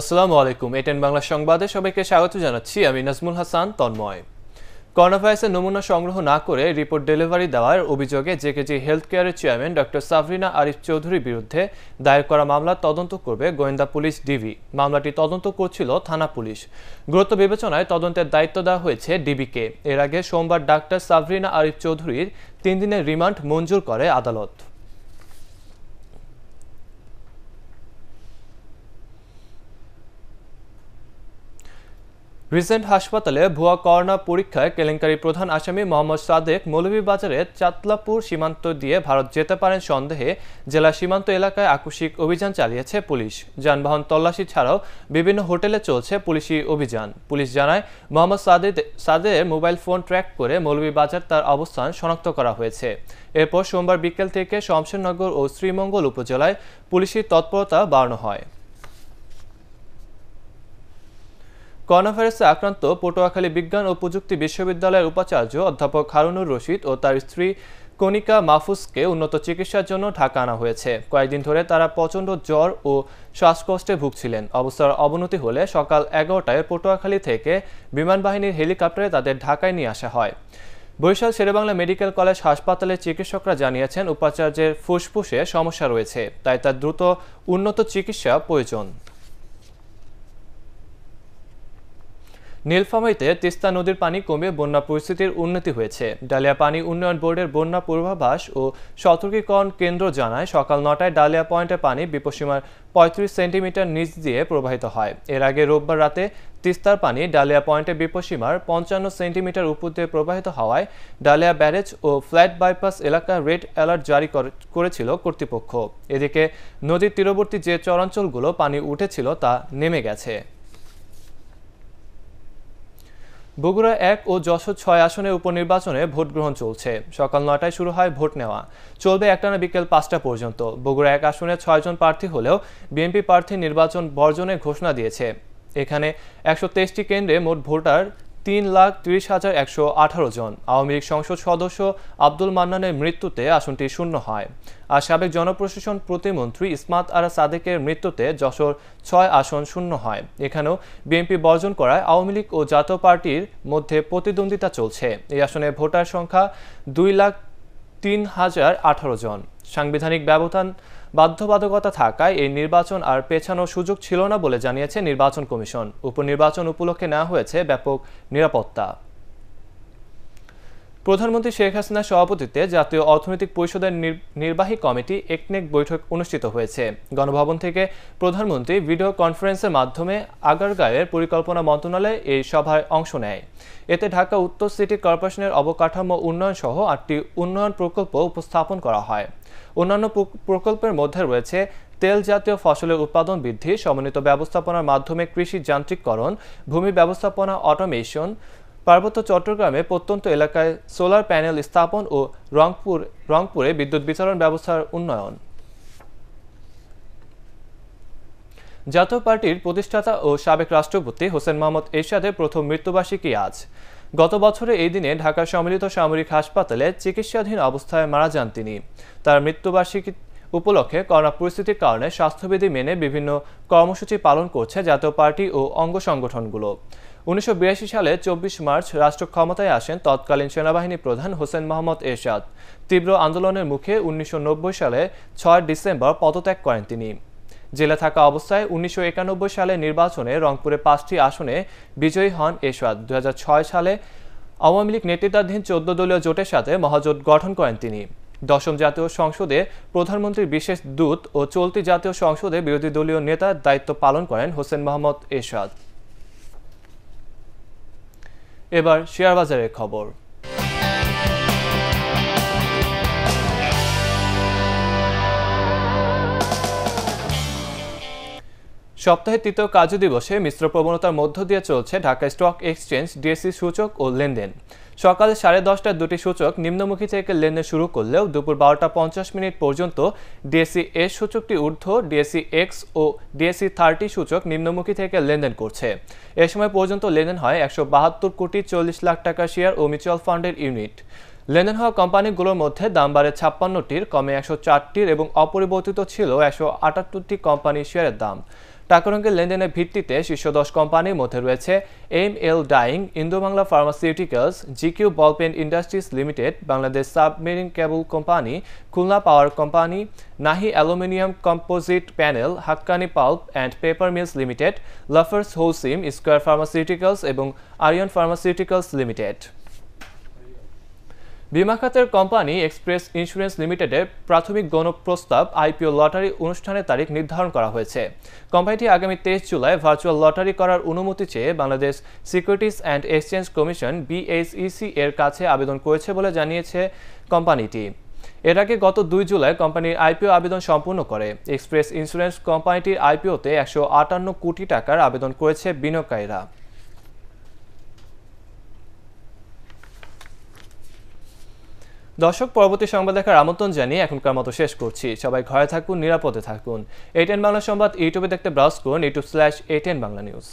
আসসালামু আলাইকুম এটেন বাংলা সংবাদে সবাইকে স্বাগত জানাচ্ছি আমি নাজমুল হাসান তন্ময় করোনাভাইরাসের নমুনা সংগ্রহ না করে রিপোর্ট ডেলিভারি দেওয়ার অভিযোগে জেকেজি হেলথ কেয়ারের চেয়ারম্যান ডক্টর সাভরিনা আরিফ চৌধুরীর বিরুদ্ধে দায়ের করা মামলা তদন্ত করবে গোয়েন্দা পুলিশ ডিবি মামলাটি তদন্ত করছিল থানা পুলিশ গুরুত্ব বিবেচনায় তদন্তের দায়িত্ব দেওয়া হয়েছে ডিবিকে এর আগে সোমবার ডাক্তার সাভরিনা আরিফ চৌধুরীর তিন দিনের রিমান্ড মঞ্জুর করে আদালত রিসেন্ট হাসপাতালে ভুয়া করোনা পরীক্ষায় কেলেঙ্কারি প্রধান আসামি মোহাম্মদ সাদেক মৌলভীবাজারে চাতলাপুর সীমান্ত দিয়ে ভারত যেতে পারেন সন্দেহে জেলা সীমান্ত এলাকায় আকস্মিক অভিযান চালিয়েছে পুলিশ যানবাহন তল্লাশি ছাড়াও বিভিন্ন হোটেলে চলছে পুলিশি অভিযান পুলিশ জানায় মোহাম্মদ সাদেদ সাদের মোবাইল ফোন ট্র্যাক করে মৌলভীবাজার তার অবস্থান শনাক্ত করা হয়েছে এরপর সোমবার বিকেল থেকে শমশেরনগর ও শ্রীমঙ্গল উপজেলায় পুলিশি তৎপরতা বাড়ানো হয় ভাইরাসে আক্রান্ত পটুয়াখালী বিজ্ঞান ও প্রযুক্তি বিশ্ববিদ্যালয়ের উপাচার্য অধ্যাপক হারুনুর রশিদ ও তার স্ত্রী কনিকা মাহফুজকে উন্নত চিকিৎসার জন্য ঢাকা আনা হয়েছে কয়েকদিন ধরে তারা প্রচণ্ড জ্বর ও শ্বাসকষ্টে ভুগছিলেন অবস্থার অবনতি হলে সকাল এগারোটায় পটুয়াখালী থেকে বিমানবাহিনীর হেলিকপ্টারে তাদের ঢাকায় নিয়ে আসা হয় বরিশাল শেরেবাংলা মেডিকেল কলেজ হাসপাতালে চিকিৎসকরা জানিয়েছেন উপাচার্যের ফুসফুসে সমস্যা রয়েছে তাই তার দ্রুত উন্নত চিকিৎসা প্রয়োজন নীলফামারীতে তিস্তা নদীর পানি কমে বন্যা পরিস্থিতির উন্নতি হয়েছে ডালিয়া পানি উন্নয়ন বোর্ডের বন্যা পূর্বাভাস ও সতর্কীকরণ কেন্দ্র জানায় সকাল নটায় ডালিয়া পয়েন্টে পানি বিপসীমার পঁয়ত্রিশ সেন্টিমিটার নিচ দিয়ে প্রবাহিত হয় এর আগে রোববার রাতে তিস্তার পানি ডালিয়া পয়েন্টে বিপসীমার পঞ্চান্ন সেন্টিমিটার উপর দিয়ে প্রবাহিত হওয়ায় ডালিয়া ব্যারেজ ও ফ্ল্যাট বাইপাস এলাকা রেড অ্যালার্ট জারি করেছিল কর্তৃপক্ষ এদিকে নদীর তীরবর্তী যে চরাঞ্চলগুলো পানি উঠেছিল তা নেমে গেছে বগুড়া এক ও যশোর ছয় আসনে উপনির্বাচনে ভোট গ্রহণ চলছে সকাল নটায় শুরু হয় ভোট নেওয়া চলবে একটানা বিকেল পাঁচটা পর্যন্ত বগুড়া এক আসনে ছয়জন প্রার্থী হলেও বিএনপি প্রার্থী নির্বাচন বর্জনের ঘোষণা দিয়েছে এখানে একশো তেইশটি কেন্দ্রে মোট ভোটার তিন লাখ তিরিশ হাজার একশো আঠারো জন আওয়ামী লীগ সংসদ সদস্য আব্দুল মান্নানের মৃত্যুতে আসনটি শূন্য হয় আর সাবেক জনপ্রশাসন প্রতিমন্ত্রী ইসমাত আরা সাদেকের মৃত্যুতে যশোর ছয় আসন শূন্য হয় এখানেও বিএনপি বর্জন করায় আওয়ামী লীগ ও জাতীয় পার্টির মধ্যে প্রতিদ্বন্দ্বিতা চলছে এই আসনে ভোটার সংখ্যা দুই লাখ তিন হাজার আঠারো জন সাংবিধানিক ব্যবধান বাধ্যবাধকতা থাকায় এই নির্বাচন আর পেছানোর সুযোগ ছিল না বলে জানিয়েছে নির্বাচন কমিশন উপনির্বাচন উপলক্ষে নেওয়া হয়েছে ব্যাপক নিরাপত্তা প্রধানমন্ত্রী শেখ হাসিনার সভাপতিত্বে জাতীয় অর্থনৈতিক পরিষদের নির্বাহী কমিটি একনেক বৈঠক অনুষ্ঠিত হয়েছে গণভবন থেকে প্রধানমন্ত্রী ভিডিও কনফারেন্সের মাধ্যমে আগারগাঁয়ের পরিকল্পনা মন্ত্রণালয় এই সভায় অংশ নেয় এতে ঢাকা উত্তর সিটি কর্পোরেশনের অবকাঠামো উন্নয়ন সহ আটটি উন্নয়ন প্রকল্প উপস্থাপন করা হয় অন্যান্য প্রকল্পের মধ্যে রয়েছে তেল জাতীয় ফসলের উৎপাদন বৃদ্ধি সমন্বিত ব্যবস্থাপনার মাধ্যমে কৃষি যান্ত্রিককরণ ভূমি ব্যবস্থাপনা অটোমেশন পার্বত্য চট্টগ্রামে প্রত্যন্ত এলাকায় সোলার প্যানেল স্থাপন ও রংপুর রংপুরে বিদ্যুৎ বিতরণ ব্যবস্থার উন্নয়ন জাতীয় পার্টির প্রতিষ্ঠাতা ও সাবেক রাষ্ট্রপতি হোসেন মোহাম্মদ এরশাদের প্রথম মৃত্যুবার্ষিকী আজ গত বছরে এই দিনে ঢাকার সম্মিলিত সামরিক হাসপাতালে চিকিৎসাধীন অবস্থায় মারা যান তিনি তার মৃত্যুবার্ষিকী উপলক্ষে করোনা পরিস্থিতির কারণে স্বাস্থ্যবিধি মেনে বিভিন্ন কর্মসূচি পালন করছে জাতীয় পার্টি ও অঙ্গ সংগঠনগুলো উনিশশো সালে চব্বিশ মার্চ রাষ্ট্র ক্ষমতায় আসেন তৎকালীন সেনাবাহিনী প্রধান হোসেন মোহাম্মদ এরশাদ তীব্র আন্দোলনের মুখে উনিশশো সালে ছয় ডিসেম্বর পদত্যাগ করেন তিনি জেলে থাকা অবস্থায় উনিশশো সালে নির্বাচনে রংপুরে পাঁচটি আসনে বিজয়ী হন এরশাদ দু সালে আওয়ামী লীগ নেতৃত্বাধীন চোদ্দ দলীয় জোটের সাথে মহাজোট গঠন করেন তিনি দশম জাতীয় সংসদে প্রধানমন্ত্রীর বিশেষ দূত ও চলতি জাতীয় সংসদে বিরোধী দলীয় নেতার দায়িত্ব পালন করেন হোসেন মোহাম্মদ এরশাদ এবার শেয়ার বাজারের খবর সপ্তাহে তৃতীয় কার্য দিবসে মিশ্র প্রবণতার মধ্য দিয়ে চলছে ঢাকা স্টক এক্সচেঞ্জ ডিএসসি সূচক ও লেনদেন সকাল সাড়ে দশটার দুটি সূচক নিম্নমুখী থেকে লেনদেন শুরু করলেও দুপুর বারোটা পঞ্চাশ মিনিট পর্যন্ত ডিএসসি এস সূচকটি ঊর্ধ্ব ডিএসসি এক্স ও ডিএসসি থার্টি সূচক নিম্নমুখী থেকে লেনদেন করছে এ সময় পর্যন্ত লেনদেন হয় একশো বাহাত্তর কোটি চল্লিশ লাখ টাকা শেয়ার ও মিউচুয়াল ফান্ডের ইউনিট লেনদেন হওয়া কোম্পানিগুলোর মধ্যে দাম বাড়ে ছাপ্পান্নটির কমে একশো চারটির এবং অপরিবর্তিত ছিল একশো আটাত্তরটি কোম্পানির শেয়ারের দাম টাকারঙ্গের লেনদেনের ভিত্তিতে শীর্ষ দশ কোম্পানির মধ্যে রয়েছে M L dyeing Indo Bangla pharmaceuticals GQ ballpen industries limited Bangladesh submarine cable company Khulna power company Nahee aluminium composite panel Hakkani pulp and paper mills limited Lafarge Holcim Square pharmaceuticals এবং আরিয়ান ফার্মাসিউটিক্যালস লিমিটেড বিমা খাতের কোম্পানি এক্সপ্রেস ইন্স্যুরেন্স লিমিটেডের প্রাথমিক গণপ্রস্তাব আইপিও লটারি অনুষ্ঠানের তারিখ নির্ধারণ করা হয়েছে কোম্পানিটি আগামী তেইশ জুলাই ভার্চুয়াল লটারি করার অনুমতি চেয়ে Bangladesh securities and exchange commission BSEC e এর কাছে আবেদন করেছে বলে জানিয়েছে কোম্পানিটি এর আগে গত দুই জুলাই কোম্পানির আইপিও আবেদন সম্পূর্ণ করে এক্সপ্রেস ইন্স্যুরেন্স কোম্পানিটির আইপিওতে একশো কোটি টাকার আবেদন করেছে বিনিয়োগকারীরা দর্শক পরবর্তী সংবাদ দেখার আমন্ত্রণ জানিয়ে এখনকার মতো শেষ করছি সবাই ঘরে থাকুন নিরাপদে থাকুন এটেন বাংলা সংবাদ ইউটিউবে দেখতে ব্রাউজ করুন YouTube slash ATN Bangla news